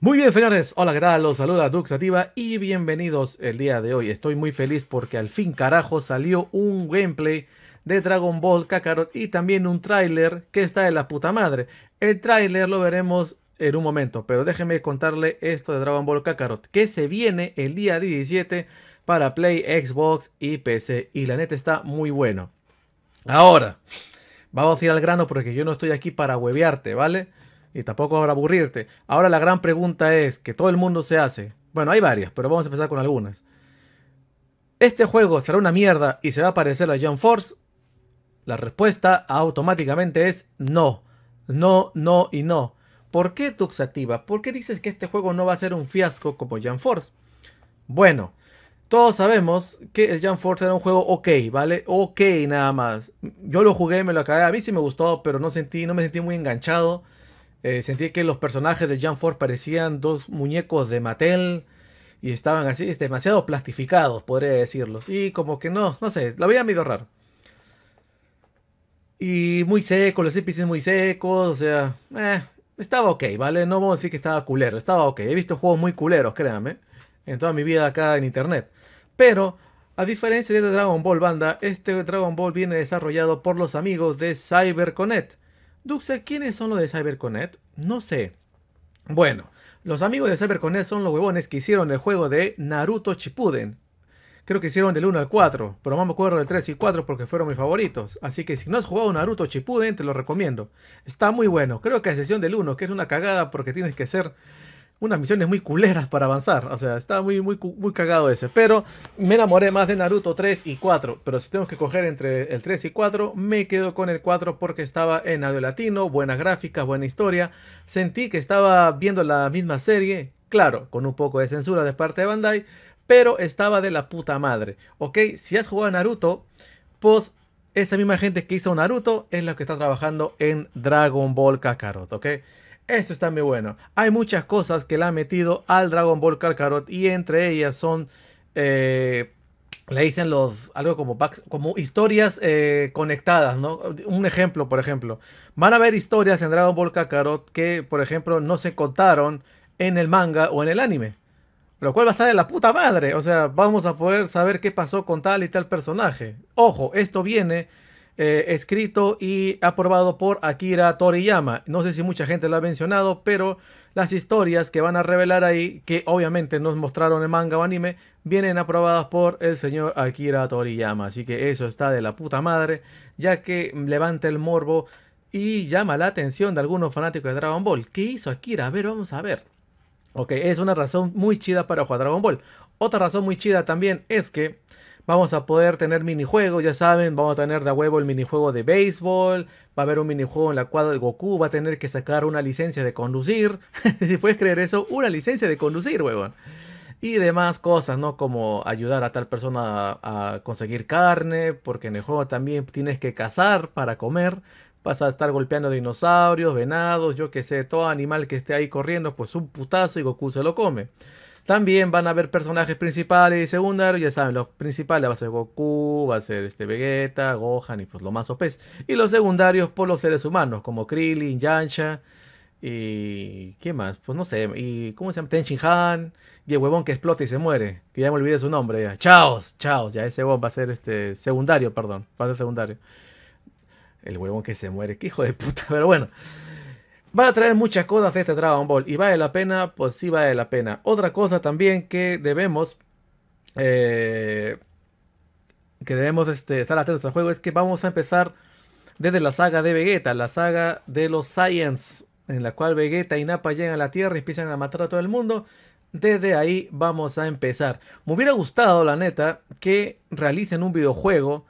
Muy bien, señores. Hola, ¿qué tal? Los saluda Duxativa y bienvenidos el día de hoy. Estoy muy feliz porque al fin, carajo, salió un gameplay de Dragon Ball Kakarot y también un tráiler que está de la puta madre. El tráiler lo veremos en un momento, pero déjenme contarle esto de Dragon Ball Kakarot, que se viene el día 17 para Play, Xbox y PC. Y la neta está muy bueno. Ahora, vamos a ir al grano porque yo no estoy aquí para huevearte, ¿vale? y tampoco habrá aburrirte. Ahora la gran pregunta es que todo el mundo se hace. Bueno, hay varias, pero vamos a empezar con algunas. ¿Este juego será una mierda y se va a parecer a John Force? La respuesta automáticamente es no. No, no y no. ¿Por qué Tuxativa? ¿Por qué dices que este juego no va a ser un fiasco como John Force? Bueno, todos sabemos que Jam Force era un juego ok, ¿vale? Ok, nada más. Yo lo jugué, me lo acabé, a mí sí me gustó, pero no sentí, no me sentí muy enganchado. Eh, sentí que los personajes de John Ford parecían dos muñecos de Mattel y estaban así, demasiado plastificados, podría decirlo. Y como que no, no sé, lo veía medio raro. Y muy seco, los épices muy secos, o sea, eh, estaba ok, ¿vale? No voy a decir que estaba culero, estaba ok. He visto juegos muy culeros, créanme, en toda mi vida acá en internet. Pero, a diferencia de Dragon Ball Banda, este Dragon Ball viene desarrollado por los amigos de CyberConnect Duxel, ¿quiénes son los de CyberConnect? No sé. Bueno, los amigos de CyberConnect son los huevones que hicieron el juego de Naruto Chipuden. Creo que hicieron del 1 al 4, pero no me acuerdo del 3 y 4 porque fueron mis favoritos. Así que si no has jugado Naruto Chipuden, te lo recomiendo. Está muy bueno. Creo que a excepción del 1, que es una cagada porque tienes que ser unas misiones muy culeras para avanzar. O sea, estaba muy, muy, muy cagado ese. Pero me enamoré más de Naruto 3 y 4. Pero si tengo que coger entre el 3 y 4, me quedo con el 4 porque estaba en audio latino, Buena gráficas, buena historia. Sentí que estaba viendo la misma serie, claro, con un poco de censura de parte de Bandai, pero estaba de la puta madre. Ok, si has jugado a Naruto, pues esa misma gente que hizo Naruto es la que está trabajando en Dragon Ball Kakarot, ok. Esto está muy bueno. Hay muchas cosas que le han metido al Dragon Ball Kakarot y entre ellas son... Eh, le dicen los algo como como historias eh, conectadas, ¿no? Un ejemplo, por ejemplo, van a haber historias en Dragon Ball Kakarot que, por ejemplo, no se contaron en el manga o en el anime, lo cual va a estar de la puta madre. O sea, vamos a poder saber qué pasó con tal y tal personaje. Ojo, esto viene eh, escrito y aprobado por Akira Toriyama. No sé si mucha gente lo ha mencionado, pero las historias que van a revelar ahí, que obviamente nos mostraron en manga o anime, vienen aprobadas por el señor Akira Toriyama. Así que eso está de la puta madre, ya que levanta el morbo y llama la atención de algunos fanáticos de Dragon Ball. ¿Qué hizo Akira? A ver, vamos a ver. Ok, es una razón muy chida para jugar Dragon Ball. Otra razón muy chida también es que Vamos a poder tener minijuegos, ya saben, vamos a tener de huevo el minijuego de béisbol, va a haber un minijuego en la cuadra de Goku va a tener que sacar una licencia de conducir, si puedes creer eso, una licencia de conducir, huevón. Y demás cosas, ¿no? Como ayudar a tal persona a, conseguir carne, porque en el juego también tienes que cazar para comer, vas a estar golpeando dinosaurios, venados, yo que sé, todo animal que esté ahí corriendo, pues un putazo y Goku se lo come. También van a haber personajes principales y secundarios, ya saben, los principales va a ser Goku, va a ser este Vegeta, Gohan y pues lo más OPs. Y los secundarios por los seres humanos, como Krillin, Yansha y... ¿qué más? Pues no sé, y ¿cómo se llama? Tenchin Han y el huevón que explota y se muere, que ya me olvidé su nombre, Chaos, Chaos, ya ese huevón va a ser este secundario, perdón, va a ser secundario. El huevón que se muere, qué hijo de puta, pero bueno. Va a traer muchas cosas este Dragon Ball y vale la pena, pues sí vale la pena. Otra cosa también que debemos eh, que debemos este, estar atentos al juego es que vamos a empezar desde la saga de Vegeta, la saga de los Science. en la cual Vegeta y Nappa llegan a la Tierra y empiezan a matar a todo el mundo. Desde ahí vamos a empezar. Me hubiera gustado, la neta, que realicen un videojuego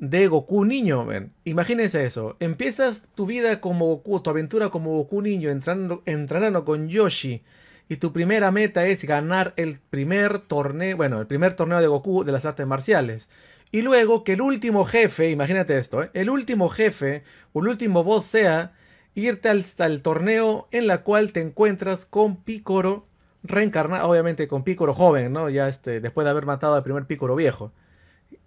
de Goku niño, Imagínense eso. Empiezas tu vida como Goku, tu aventura como Goku niño, entrando, entrenando con Yoshi. Y tu primera meta es ganar el primer torneo, bueno, el primer torneo de Goku de las artes marciales. Y luego que el último jefe, imagínate esto, ¿eh? el último jefe o el último boss sea irte hasta el torneo en la cual te encuentras con Picoro reencarnado, obviamente con Picoro joven, ¿no? Ya este, después de haber matado al primer Picoro viejo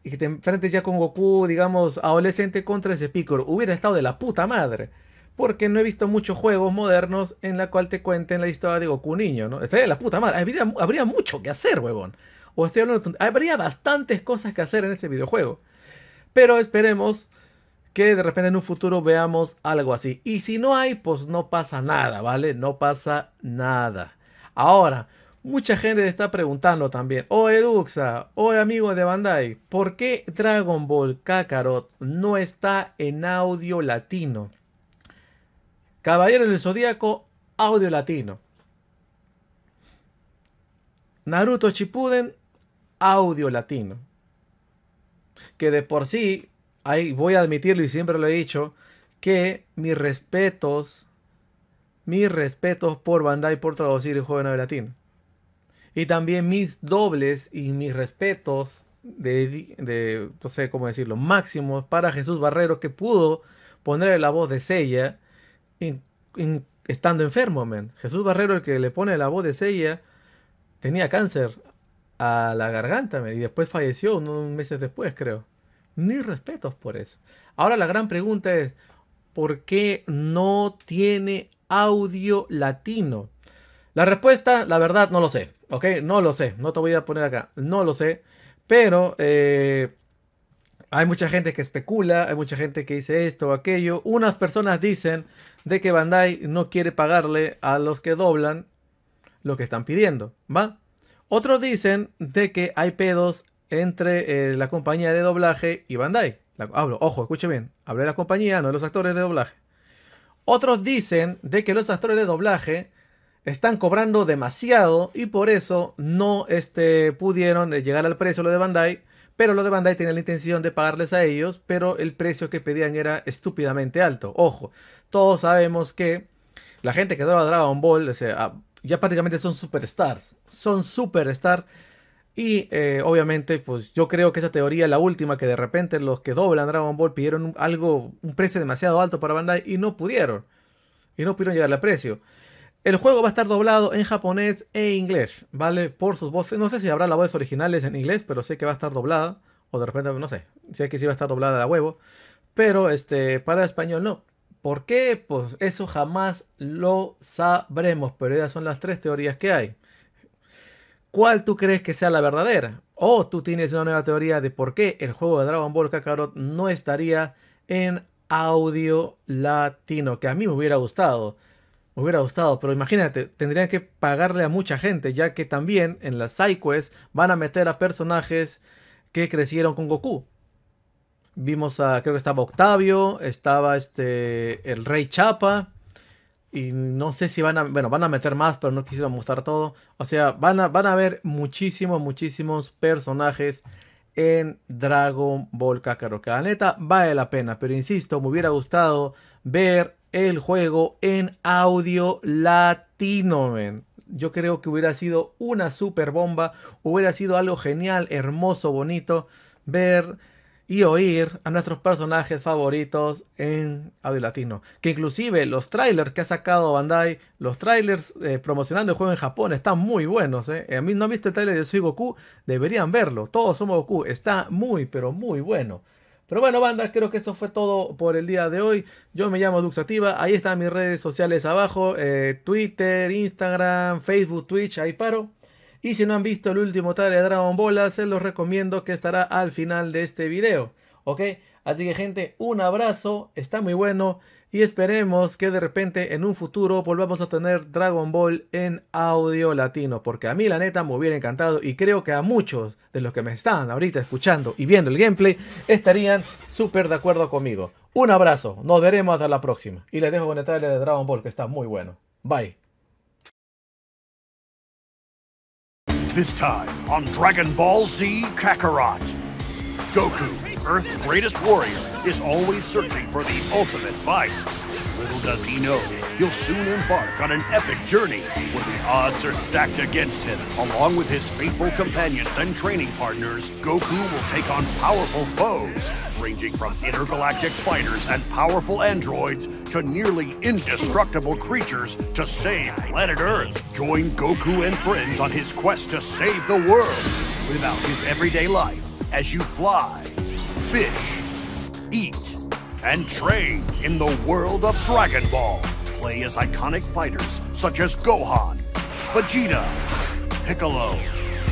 y que te enfrentes ya con Goku, digamos, adolescente contra ese Piccolo, hubiera estado de la puta madre. Porque no he visto muchos juegos modernos en la cual te cuenten la historia de Goku niño, ¿no? Estaría de la puta madre. Habría, mucho que hacer, huevón. O estoy hablando, habría bastantes cosas que hacer en ese videojuego. Pero esperemos que de repente en un futuro veamos algo así. Y si no hay, pues no pasa nada, ¿vale? No pasa nada. Ahora, Mucha gente está preguntando también, oh Eduxa, oh amigo de Bandai, ¿por qué Dragon Ball Kakarot no está en audio latino? Caballero del Zodíaco, audio latino. Naruto Chipuden, audio latino. Que de por sí, ahí voy a admitirlo y siempre lo he dicho, que mis respetos, mis respetos por Bandai por traducir el joven audio latino. Y también mis dobles y mis respetos de, no sé cómo decirlo, máximos para Jesús Barrero que pudo ponerle la voz de Sella estando enfermo, man. Jesús Barrero el que le pone la voz de Sella tenía cáncer a la garganta y después falleció unos meses después, creo. Mis respetos por eso. Ahora la gran pregunta es, ¿por qué no tiene audio latino? La respuesta, la verdad, no lo sé. ¿Ok? No lo sé. No te voy a poner acá. No lo sé. Pero eh, hay mucha gente que especula. Hay mucha gente que dice esto o aquello. Unas personas dicen de que Bandai no quiere pagarle a los que doblan lo que están pidiendo. ¿Va? Otros dicen de que hay pedos entre eh, la compañía de doblaje y Bandai. hablo, ah, ojo, escuche bien. Hablé de la compañía, no de los actores de doblaje. Otros dicen de que los actores de doblaje están cobrando demasiado y por eso no este, pudieron eh, llegar al precio lo de Bandai. Pero lo de Bandai tenía la intención de pagarles a ellos, pero el precio que pedían era estúpidamente alto. Ojo, todos sabemos que la gente que daba Dragon Ball ah, ya prácticamente son superstars. Son superstars. Y eh, obviamente, pues yo creo que esa teoría, la última, que de repente los que doblan Dragon Ball pidieron algo, un precio demasiado alto para Bandai y no pudieron. Y no pudieron llegar al precio. El juego va a estar doblado en japonés e inglés, ¿vale? Por sus voces. No sé si habrá las voces originales en inglés, pero sé que va a estar doblada. O de repente, no sé. Sé que sí va a estar doblada a huevo. Pero este, para español no. ¿Por qué? Pues eso jamás lo sabremos. Pero esas son las tres teorías que hay. ¿Cuál tú crees que sea la verdadera? O tú tienes una nueva teoría de por qué el juego de Dragon Ball Kakarot no estaría en audio latino. Que a mí me hubiera gustado. Me hubiera gustado, pero imagínate, tendrían que pagarle a mucha gente, ya que también en las sidequests van a meter a personajes que crecieron con Goku. Vimos a, creo que estaba Octavio, estaba este, el Rey Chapa, y no sé si van a, bueno, van a meter más, pero no quisieron mostrar todo. O sea, van a, van a ver muchísimos, muchísimos personajes en Dragon Ball Kakarot. Que la neta vale la pena, pero insisto, me hubiera gustado ver el juego en audio latino, Yo creo que hubiera sido una super bomba, hubiera sido algo genial, hermoso, bonito, ver y oír a nuestros personajes favoritos en audio latino. Que inclusive los trailers que ha sacado Bandai, los trailers eh, promocionando el juego en Japón, están muy buenos. Eh. Eh, a mí no han visto el trailer de Soy Goku, deberían verlo. Todos somos Goku, está muy, pero muy bueno. Pero bueno, banda, creo que eso fue todo por el día de hoy. Yo me llamo Duxativa, ahí están mis redes sociales abajo, eh, Twitter, Instagram, Facebook, Twitch, ahí paro. Y si no han visto el último tal de Dragon Ball, se los recomiendo que estará al final de este video. ¿ok? Así que gente, un abrazo, está muy bueno y esperemos que de repente en un futuro volvamos a tener Dragon Ball en audio latino, porque a mí la neta me hubiera encantado y creo que a muchos de los que me están ahorita escuchando y viendo el gameplay estarían súper de acuerdo conmigo. Un abrazo, nos veremos hasta la próxima y les dejo con el de Dragon Ball que está muy bueno. Bye. This time on Dragon Ball Z Goku Earth's greatest warrior is always searching for the ultimate fight. Little does he know, he'll soon embark on an epic journey where the odds are stacked against him. Along with his faithful companions and training partners, Goku will take on powerful foes, ranging from intergalactic fighters and powerful androids to nearly indestructible creatures to save planet Earth. Join Goku and friends on his quest to save the world. Live out his everyday life as you fly fish, eat, and train in the world of Dragon Ball. Play as iconic fighters such as Gohan, Vegeta, Piccolo,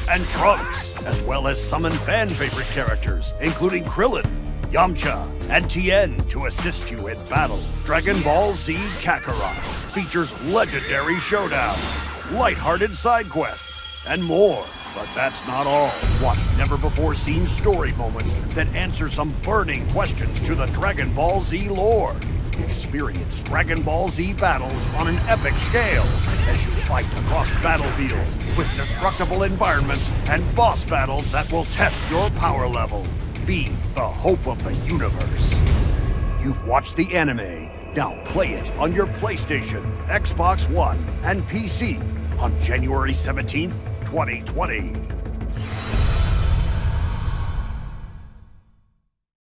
and Trunks, as well as summon fan favorite characters, including Krillin, Yamcha, and Tien to assist you in battle. Dragon Ball Z Kakarot features legendary showdowns, lighthearted side quests, and more. But that's not all. Watch never-before-seen story moments that answer some burning questions to the Dragon Ball Z lore. Experience Dragon Ball Z battles on an epic scale as you fight across battlefields with destructible environments and boss battles that will test your power level. Be the hope of the universe. You've watched the anime. Now play it on your PlayStation, Xbox One, and PC on January 17th, 2020.